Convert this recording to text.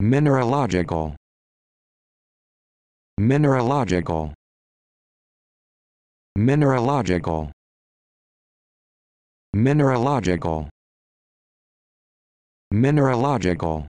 Mineralogical. Mineralogical. Mineralogical. Mineralogical. Mineralogical.